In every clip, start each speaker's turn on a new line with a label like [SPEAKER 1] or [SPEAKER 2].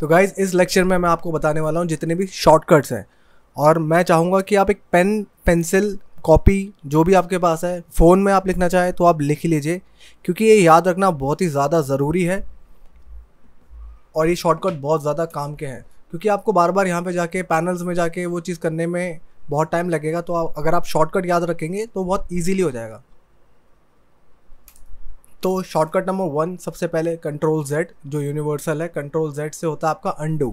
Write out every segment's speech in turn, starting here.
[SPEAKER 1] तो गाइज इस लेक्चर में मैं आपको बताने वाला हूँ जितने भी शॉर्टकट्स हैं और मैं चाहूँगा कि आप एक पेन पेंसिल कॉपी जो भी आपके पास है फ़ोन में आप लिखना चाहें तो आप लिख लीजिए क्योंकि ये याद रखना बहुत ही ज़्यादा ज़रूरी है और ये शॉर्टकट बहुत ज़्यादा काम के हैं क्योंकि आपको बार बार यहाँ पे जाके पैनल्स में जाके वो चीज़ करने में बहुत टाइम लगेगा तो आप अगर आप शॉर्टकट याद रखेंगे तो बहुत ईजिली हो जाएगा तो शॉर्टकट नंबर वन सबसे पहले कंट्रोल जेड जो यूनिवर्सल है कंट्रोल जेड से होता है आपका अंडू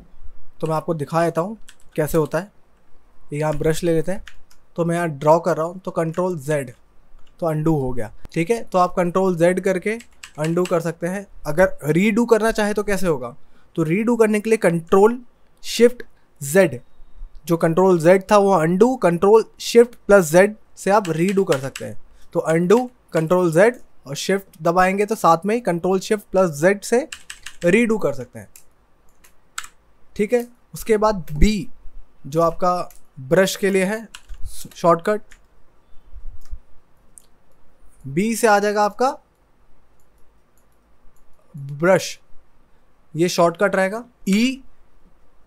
[SPEAKER 1] तो मैं आपको दिखा देता हूँ कैसे होता है यहाँ ब्रश ले लेते हैं तो मैं यहाँ ड्रॉ कर रहा हूँ तो कंट्रोल जेड तो अंडू हो गया ठीक है तो आप कंट्रोल जेड करके अंडू कर सकते हैं अगर रीडू करना चाहे तो कैसे होगा तो रीडू करने के लिए कंट्रोल शिफ्ट जेड जो कंट्रोल जेड था वो undo control shift plus Z से आप रीडू कर सकते हैं तो अंडू कंट्रोल जेड और शिफ्ट दबाएंगे तो साथ में ही कंट्रोल शिफ्ट प्लस जेड से रीडू कर सकते हैं ठीक है उसके बाद बी जो आपका ब्रश के लिए है शॉर्टकट बी से आ जाएगा आपका ब्रश ये शॉर्टकट रहेगा ई e,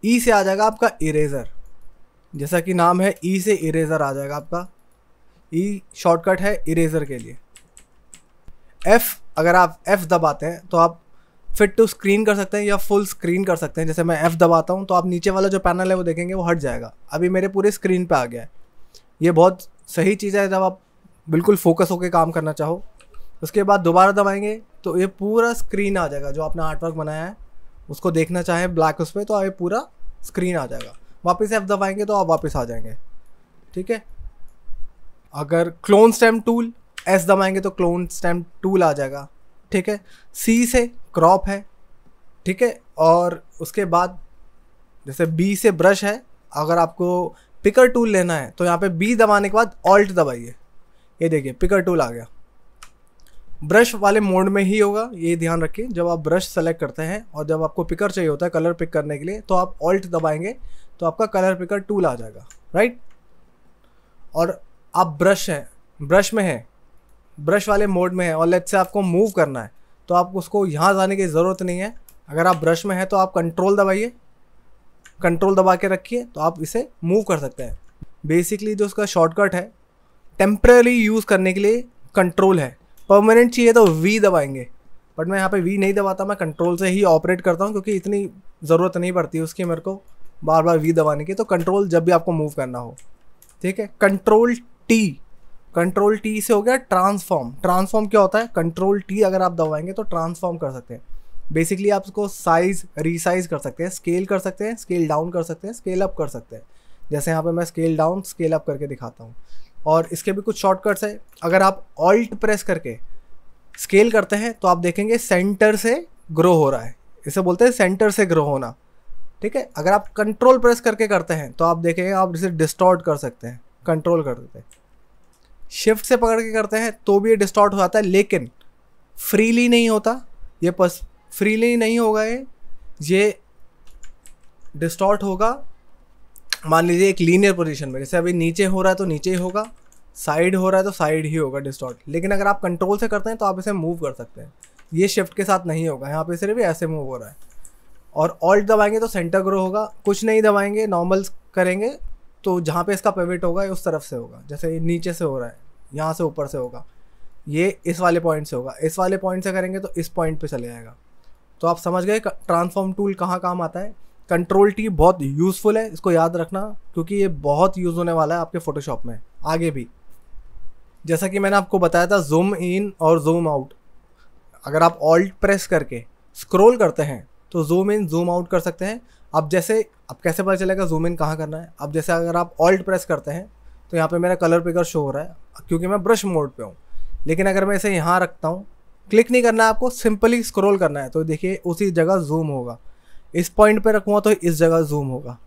[SPEAKER 1] ई e से आ जाएगा आपका इरेज़र जैसा कि नाम है ई e से इरेज़र आ जाएगा आपका ई शॉर्टकट है इरेज़र के लिए एफ़ अगर आप एफ़ दबाते हैं तो आप फिट टू स्क्रीन कर सकते हैं या फुल स्क्रीन कर सकते हैं जैसे मैं एफ़ दबाता हूँ तो आप नीचे वाला जो पैनल है वो देखेंगे वो हट जाएगा अभी मेरे पूरे स्क्रीन पर आ गया है ये बहुत सही चीज़ है जब आप बिल्कुल फोकस होकर काम करना चाहो उसके बाद दोबारा दबाएंगे तो ये पूरा स्क्रीन आ जाएगा जो आपने आर्टवर्क बनाया है उसको देखना चाहें ब्लैक उस पर तो ये पूरा स्क्रीन आ जाएगा वापस एफ दबाएंगे तो आप वापस आ जाएंगे ठीक है अगर क्लोन स्टेम टूल एस दबाएंगे तो क्लोन स्टैम्प टूल आ जाएगा ठीक है सी से क्रॉप है ठीक है और उसके बाद जैसे बी से ब्रश है अगर आपको पिकर टूल लेना है तो यहाँ पे बी दबाने के बाद ऑल्ट दबाइए ये देखिए पिकर टूल आ गया ब्रश वाले मोड में ही होगा ये ध्यान रखिए जब आप ब्रश सेलेक्ट करते हैं और जब आपको पिकर चाहिए होता है कलर पिक करने के लिए तो आप ऑल्ट दबाएंगे तो आपका कलर पिकर टूल आ जाएगा राइट और आप ब्रश हैं ब्रश में हैं ब्रश वाले मोड में है और लेट से आपको मूव करना है तो आप उसको यहाँ जाने की ज़रूरत नहीं है अगर आप ब्रश में हैं तो आप कंट्रोल दबाइए कंट्रोल दबा के रखिए तो आप इसे मूव कर सकते हैं बेसिकली जो उसका शॉर्टकट है टेम्प्रेरी यूज़ करने के लिए कंट्रोल है परमानेंट चाहिए तो वी दबाएंगे बट मैं यहाँ पे वी नहीं दबाता मैं कंट्रोल से ही ऑपरेट करता हूँ क्योंकि इतनी ज़रूरत नहीं पड़ती उसकी मेरे को बार बार वी दबाने की तो कंट्रोल जब भी आपको मूव करना हो ठीक है कंट्रोल टी कंट्रोल टी से हो गया ट्रांसफॉर्म ट्रांसफॉर्म क्या होता है कंट्रोल टी अगर आप दबाएंगे तो ट्रांसफॉर्म कर सकते हैं बेसिकली आप उसको साइज रिसाइज कर सकते हैं स्केल कर सकते हैं स्केल डाउन कर सकते हैं स्केल अप कर सकते हैं जैसे यहाँ पे मैं स्केल डाउन स्केल अप करके दिखाता हूँ और इसके भी कुछ शॉर्टकट्स है अगर आप ऑल्ट प्रेस करके स्केल करते हैं तो आप देखेंगे सेंटर से ग्रो हो रहा है इसे बोलते हैं सेंटर से ग्रो होना ठीक है अगर आप कंट्रोल प्रेस करके करते हैं तो आप देखेंगे आप इसे डिस्टॉर्ट कर सकते हैं कंट्रोल कर देते हैं शिफ्ट से पकड़ के करते हैं तो भी ये डिस्टॉर्ट हो जाता है लेकिन फ्रीली नहीं होता ये पस फ्रीली नहीं होगा ये ये डिस्टॉर्ट होगा मान लीजिए एक लीनियर पोजीशन में जैसे अभी नीचे हो रहा है तो नीचे ही होगा साइड हो रहा है तो साइड ही होगा डिस्टॉर्ट लेकिन अगर आप कंट्रोल से करते हैं तो आप इसे मूव कर सकते हैं ये शिफ्ट के साथ नहीं होगा यहाँ पे सिर्फ ऐसे मूव हो रहा है और ऑल्ट दबाएंगे तो सेंटर ग्रो होगा कुछ नहीं दबाएंगे नॉर्मल करेंगे तो जहाँ पे इसका पेविट होगा उस तरफ से होगा जैसे नीचे से हो रहा है यहाँ से ऊपर से होगा ये इस वाले पॉइंट से होगा इस वाले पॉइंट से करेंगे तो इस पॉइंट पे चले जाएगा तो आप समझ गए ट्रांसफॉर्म टूल कहाँ काम आता है कंट्रोल टी बहुत यूज़फुल है इसको याद रखना क्योंकि ये बहुत यूज़ होने वाला है आपके फोटोशॉप में आगे भी जैसा कि मैंने आपको बताया था जूम इन और जूम आउट अगर आप ऑल्ट प्रेस करके स्क्रोल करते हैं तो जूम इन जूम आउट कर सकते हैं अब जैसे अब कैसे पता चलेगा जूम इन कहाँ करना है अब जैसे अगर आप ऑल्ट प्रेस करते हैं तो यहाँ पे मेरा कलर पिकर शो हो रहा है क्योंकि मैं ब्रश मोड पे हूँ लेकिन अगर मैं इसे यहाँ रखता हूँ क्लिक नहीं करना है आपको सिंपली स्क्रॉल करना है तो देखिए उसी जगह जूम होगा इस पॉइंट पे रखूँगा तो इस जगह जूम होगा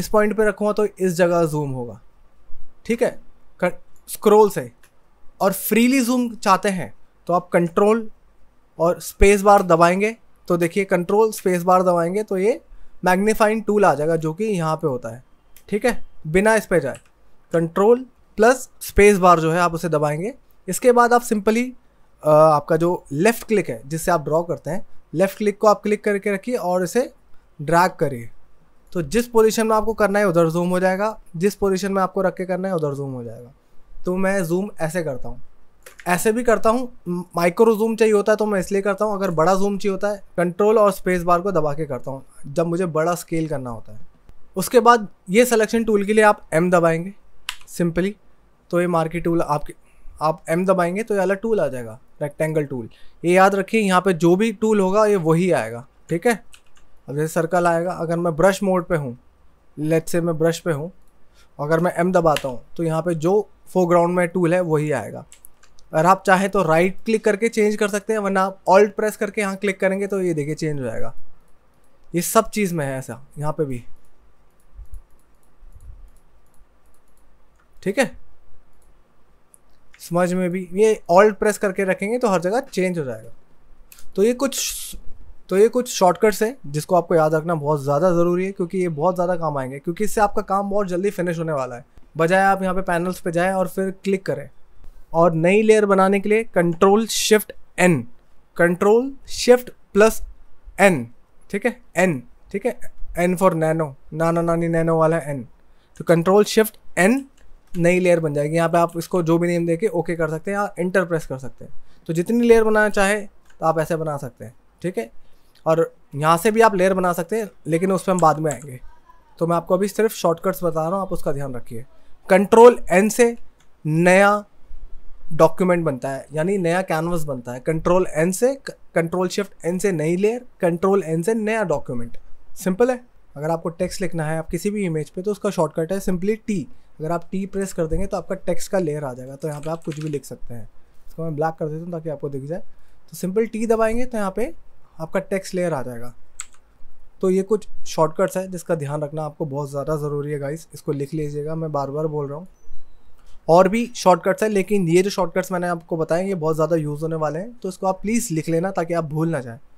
[SPEAKER 1] इस पॉइंट पे रखूँगा तो इस जगह जूम होगा ठीक है स्क्रोल से और फ्रीली जूम चाहते हैं तो आप कंट्रोल और स्पेस बार दबाएंगे तो देखिए कंट्रोल स्पेस बार दबाएंगे तो ये मैग्नीफाइंग टूल आ जाएगा जो कि यहाँ पे होता है ठीक है बिना इस पे जाए कंट्रोल प्लस स्पेस बार जो है आप उसे दबाएंगे इसके बाद आप सिंपली आपका जो लेफ़्ट क्लिक है जिससे आप ड्रॉ करते हैं लेफ़्ट क्लिक को आप क्लिक करके रखिए और इसे ड्रैग करिए तो जिस पोजीशन में आपको करना है उधर जूम हो जाएगा जिस पोजीशन में आपको रख के करना है उधर जूम हो जाएगा तो मैं जूम ऐसे करता हूँ ऐसे भी करता हूँ माइक्रो जूम चाहिए होता है तो मैं इसलिए करता हूँ अगर बड़ा जूम चाहिए होता है कंट्रोल और स्पेस बार को दबा के करता हूँ जब मुझे बड़ा स्केल करना होता है उसके बाद ये सिलेक्शन टूल के लिए आप एम दबाएंगे सिंपली तो ये मार्केट टूल आपके आप एम दबाएंगे तो ये वाला टूल आ जाएगा रेक्टेंगल टूल ये याद रखिए यहाँ पे जो भी टूल होगा ये वही आएगा ठीक है अब जैसे सर्कल आएगा अगर मैं ब्रश मोड पे हूँ लेट से मैं ब्रश पे हूँ अगर मैं एम दबाता हूँ तो यहाँ पे जो फोरग्राउंड में टूल है वही आएगा अगर आप चाहें तो राइट क्लिक करके चेंज कर सकते हैं वरना आप ऑल्ट प्रेस करके यहाँ क्लिक करेंगे तो ये देखिए चेंज हो जाएगा ये सब चीज़ में है ऐसा यहाँ पर भी ठीक है समझ में भी ये ऑल्ट प्रेस करके रखेंगे तो हर जगह चेंज हो जाएगा तो ये कुछ तो ये कुछ शॉर्टकट्स हैं जिसको आपको याद रखना बहुत ज़्यादा ज़रूरी है क्योंकि ये बहुत ज़्यादा काम आएंगे क्योंकि इससे आपका काम बहुत जल्दी फिनिश होने वाला है बजाय आप यहाँ पे पैनल्स पे जाएं और फिर क्लिक करें और नई लेयर बनाने के लिए control shift N control shift plus N ठीक है एन ठीक है एन फॉर नैनो नाना नानी नैनो वाला एन तो कंट्रोल शिफ्ट एन नई लेयर बन जाएगी यहाँ पे आप इसको जो भी नेम देके ओके कर सकते हैं या इंटर प्रेस कर सकते हैं तो जितनी लेयर बनाना चाहे तो आप ऐसे बना सकते हैं ठीक है और यहाँ से भी आप लेयर बना सकते हैं लेकिन उस पर हम बाद में आएंगे तो मैं आपको अभी सिर्फ शॉर्टकट्स बता रहा हूँ आप उसका ध्यान रखिए कंट्रोल एन से नया डॉक्यूमेंट बनता है यानी नया कैनवस बनता है कंट्रोल एन से कंट्रोल शिफ्ट एन से नई लेयर कंट्रोल एन से नया डॉक्यूमेंट सिंपल है अगर आपको टेक्स्ट लिखना है आप किसी भी इमेज पे तो उसका शॉर्टकट है सिंपली टी अगर आप टी प्रेस कर देंगे तो आपका टेक्स्ट का लेयर आ जाएगा तो यहाँ पर आप कुछ भी लिख सकते हैं इसको मैं ब्लैक कर देता हूँ ताकि आपको दिख जाए तो सिंपल टी दबाएंगे तो यहाँ पर आपका टेक्स्ट लेयर आ जाएगा तो ये कुछ शॉर्टकट्स है जिसका ध्यान रखना आपको बहुत ज़्यादा ज़रूरी है गाइस इसको लिख लीजिएगा मैं बार बार बोल रहा हूँ और भी शॉर्टकट्स हैं लेकिन ये जो शॉर्टकट्स मैंने आपको बताए ये बहुत ज़्यादा यूज़ होने वाले हैं तो इसको आप प्लीज़ लिख लेना ताकि आप भूल ना जाएँ